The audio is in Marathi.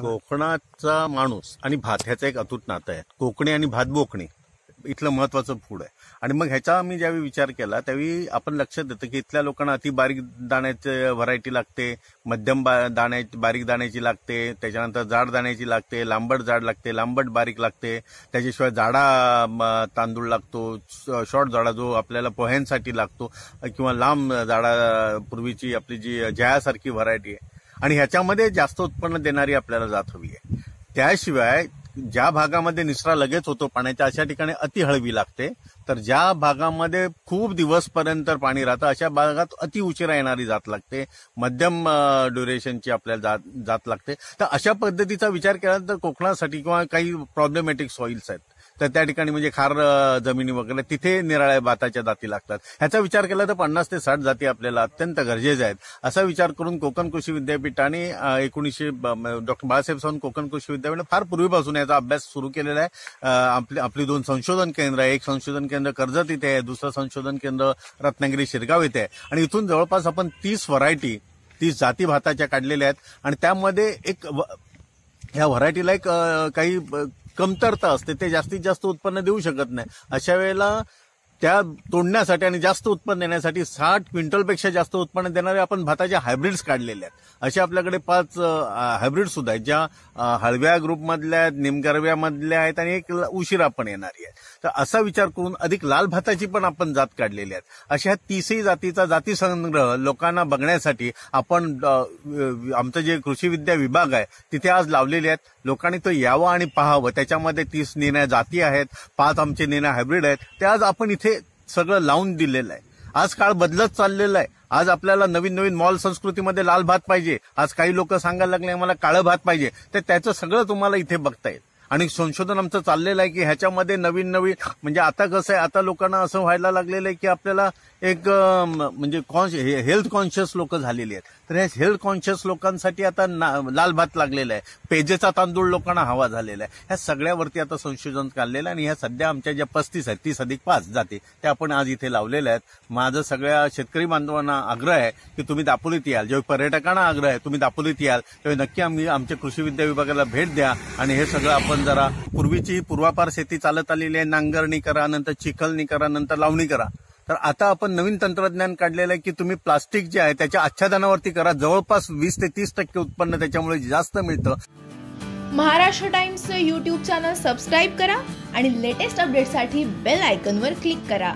कोकणाचा माणूस आणि भात ह्याचं एक अतूट नातं आहे कोकणी आणि भात बोकणी इथलं महत्वाचं फूड आहे आणि मग ह्याचा आम्ही ज्यावेळी विचार केला त्यावेळी आपण लक्षात देतो की इथल्या लोकांना अति बारीक दाण्याची व्हरायटी लागते मध्यम दाण्या बारीक दाण्याची लागते त्याच्यानंतर जाड दाण्याची लागते लांबट जाड लागते लांबट बारीक लागते त्याच्याशिवाय जाडा तांदूळ लागतो शॉर्ट जाडा जो आपल्याला पोह्यांसाठी लागतो किंवा लांब जाडा पूर्वीची आपली जी जयासारखी व्हरायटी आहे आणि ह्याच्यामध्ये जास्त उत्पन्न देणारी आपल्याला जात हवी आहे त्याशिवाय ज्या भागामध्ये निसरा लगेच होतो पाण्याच्या अशा ठिकाणी अति हळवी लागते तर ज्या भागामध्ये खूप दिवसपर्यंत पाणी राहतं अशा भागात अति उशिरा येणारी जात लागते मध्यम ड्युरेशनची आपल्याला जात जात लागते तर अशा पद्धतीचा विचार केला तर कोकणासाठी किंवा काही प्रॉब्लेमॅटिक सॉइल्स आहेत तर त्या ठिकाणी म्हणजे खार जमिनी वगैरे तिथे निराळ्या भाताच्या जाती लागतात ह्याचा विचार केला तर पन्नास ते साठ जाती आपल्याला अत्यंत गरजेच्या आहेत असा विचार करून कोकण कृषी विद्यापीठाने एकोणीसशे डॉक्टर बाळासाहेब सावंत कोकण कृषी विद्यापीठ फार पूर्वीपासून याचा अभ्यास सुरू केलेला आहे आपली आपली दोन संशोधन केंद्र आहे एक संशोधन केंद्र कर्जत इथे आहे दुसरं संशोधन केंद्र रत्नागिरी शिरगाव इथे आहे आणि इथून जवळपास आपण तीस व्हरायटी तीस जाती भाताच्या काढलेल्या आहेत आणि त्यामध्ये एक ह्या व्हरायटीला एक काही कमतरता असते ते जास्तीत जास्त उत्पन्न देऊ शकत नाही अशा वेळेला त्या तोडण्यासाठी आणि जास्त उत्पन्न देण्यासाठी साठ क्विंटलपेक्षा जास्त उत्पन्न देणारे आपण भाताच्या हायब्रिड्स काढलेले आहेत असे आपल्याकडे पाच हायब्रिड सुद्धा आहेत ज्या हळव्या ग्रुपमधल्या आहेत निमगरव्यामधल्या आहेत आणि एक उशिरा पण येणारी आहे तर असा विचार करून अधिक लाल भाताची पण आपण जात काढलेली आहेत अशा तीसही जातीचा जाती संग्रह लोकांना बघण्यासाठी आपण आमचं जे कृषी विद्या विभाग आहे तिथे आज लावलेले आहेत लोकांनी तो यावं आणि पाहावं त्याच्यामध्ये तीस निर्णय जाती आहेत पाच आमचे निर्णय हायब्रिड आहेत ते आज आपण इथे सगळं लावून दिलेलं आहे आज काळ बदलत चाललेला आहे आज आपल्याला नवीन नवीन मॉल संस्कृतीमध्ये लाल भात पाहिजे आज काही लोक सांगायला लागले मला काळं भात पाहिजे तर त्याचं सगळं तुम्हाला इथे बघता येईल आणि संशोधन आमचं चाललेलं आहे की ह्याच्यामध्ये नवीन नवीन म्हणजे आता कसं आहे आता लोकांना असं व्हायला लागलेलं आहे की आपल्याला एक म्हणजे कॉन्श हेल्थ कॉन्शियस लोक झालेली आहेत तर या हेल्थ कॉन्शियस लोकांसाठी आता लाल भात लागलेला आहे पेजेचा तांदूळ लोकांना हवा झालेला आहे ह्या सगळ्यावरती आता संशोधन काढलेलं आहे आणि ह्या सध्या आमच्या ज्या पस्तीस आहेत तीस अधिक पाच जाते त्या आपण आज इथे लावलेल्या आहेत माझं सगळ्या शेतकरी बांधवांना आग्रह आहे की तुम्ही दापोलीत याल जेव्हा पर्यटकांना आग्रह आहे तुम्ही दापोलीत याल तेव्हा नक्की आम्ही आमच्या कृषी विद्या विभागाला भेट द्या आणि हे सगळं आपण जरा पूर्वीची पूर्वापार शेती चालत आलेली आहे नांगरणी करा नंतर चिखलणी करा नंतर लावणी करा तर आता आपण नवीन तंत्रज्ञान काढलेलं आहे की तुम्ही प्लास्टिक जे आहे त्याच्या आच्छादनावरती करा जवळपास वीस ते तीस टक्के उत्पन्न त्याच्यामुळे जास्त मिळतं Maharashtra Times YouTube channel subscribe करा आणि लेटेस्ट अपडेटसाठी बेल वर क्लिक करा